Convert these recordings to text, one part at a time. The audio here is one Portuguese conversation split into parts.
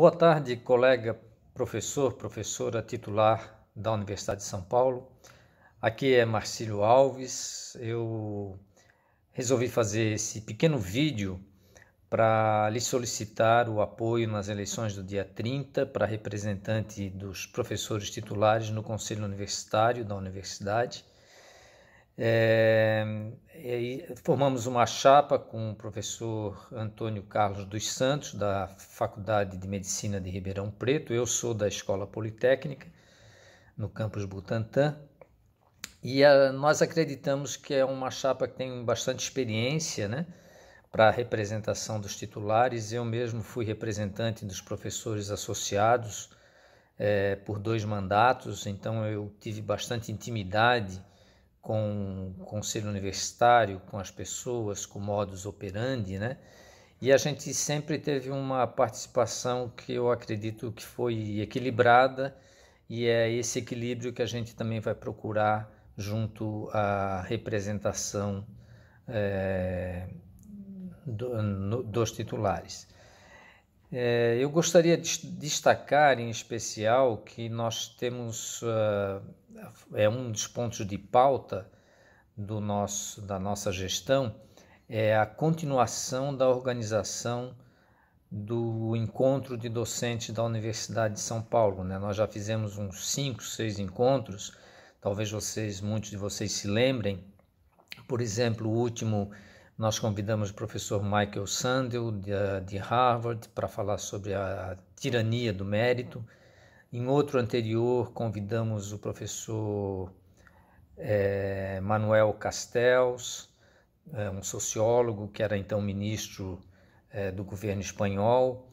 Boa tarde, colega professor, professora titular da Universidade de São Paulo. Aqui é Marcílio Alves. Eu resolvi fazer esse pequeno vídeo para lhe solicitar o apoio nas eleições do dia 30 para representante dos professores titulares no Conselho Universitário da Universidade é, formamos uma chapa com o professor Antônio Carlos dos Santos, da Faculdade de Medicina de Ribeirão Preto. Eu sou da Escola Politécnica, no campus Butantã. E a, ah, nós acreditamos que é uma chapa que tem bastante experiência né, para a representação dos titulares. Eu mesmo fui representante dos professores associados é, por dois mandatos, então eu tive bastante intimidade com o conselho universitário, com as pessoas, com modus operandi, né? E a gente sempre teve uma participação que eu acredito que foi equilibrada e é esse equilíbrio que a gente também vai procurar junto à representação é, do, no, dos titulares. É, eu gostaria de destacar em especial que nós temos uh, é um dos pontos de pauta do nosso, da nossa gestão, é a continuação da organização do encontro de docentes da Universidade de São Paulo. Né? Nós já fizemos uns cinco, seis encontros, talvez vocês, muitos de vocês se lembrem. Por exemplo, o último nós convidamos o professor Michael Sandel de, de Harvard para falar sobre a tirania do mérito. Em outro anterior, convidamos o professor é, Manuel Castells, é, um sociólogo que era então ministro é, do governo espanhol.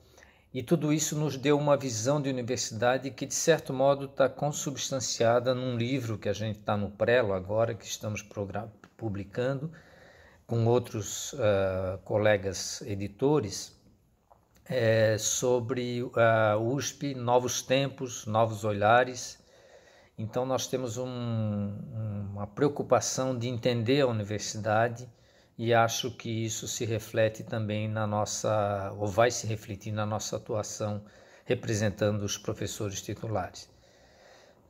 E tudo isso nos deu uma visão de universidade que, de certo modo, está consubstanciada num livro que a gente está no prelo agora, que estamos publicando com outros uh, colegas editores é, sobre a USP, novos tempos, novos olhares. Então, nós temos um, uma preocupação de entender a universidade e acho que isso se reflete também na nossa, ou vai se refletir na nossa atuação representando os professores titulares.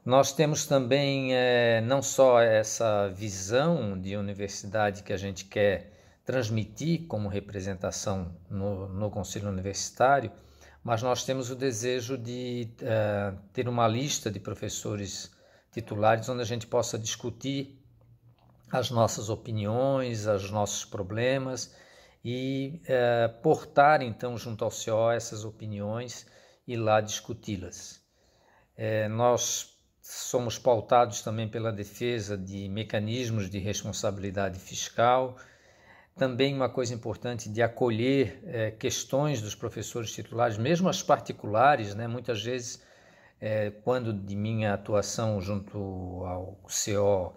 Nós temos também é, não só essa visão de universidade que a gente quer transmitir como representação no, no Conselho Universitário, mas nós temos o desejo de uh, ter uma lista de professores titulares onde a gente possa discutir as nossas opiniões, os nossos problemas e uh, portar então junto ao CO essas opiniões e lá discuti-las. Eh, nós somos pautados também pela defesa de mecanismos de responsabilidade fiscal também uma coisa importante de acolher é, questões dos professores titulares, mesmo as particulares, né? muitas vezes, é, quando de minha atuação junto ao CO,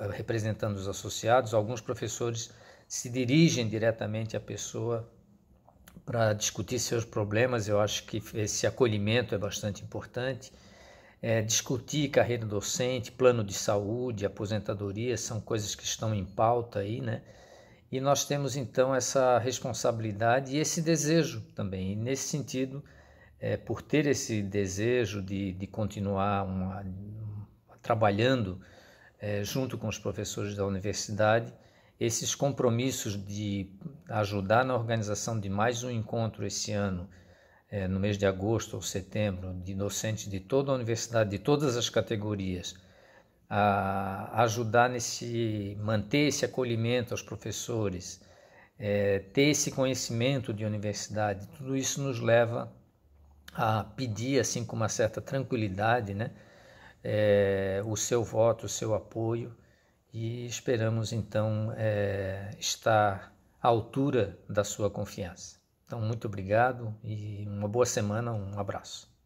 eh, representando os associados, alguns professores se dirigem diretamente à pessoa para discutir seus problemas. Eu acho que esse acolhimento é bastante importante. É, discutir carreira docente, plano de saúde, aposentadoria, são coisas que estão em pauta aí, né? e nós temos então essa responsabilidade e esse desejo também. E nesse sentido, é, por ter esse desejo de, de continuar uma, trabalhando é, junto com os professores da universidade, esses compromissos de ajudar na organização de mais um encontro esse ano, é, no mês de agosto ou setembro, de docentes de toda a universidade, de todas as categorias a ajudar nesse manter esse acolhimento aos professores, é, ter esse conhecimento de universidade, tudo isso nos leva a pedir assim com uma certa tranquilidade, né, é, o seu voto, o seu apoio e esperamos então é, estar à altura da sua confiança. Então muito obrigado e uma boa semana, um abraço.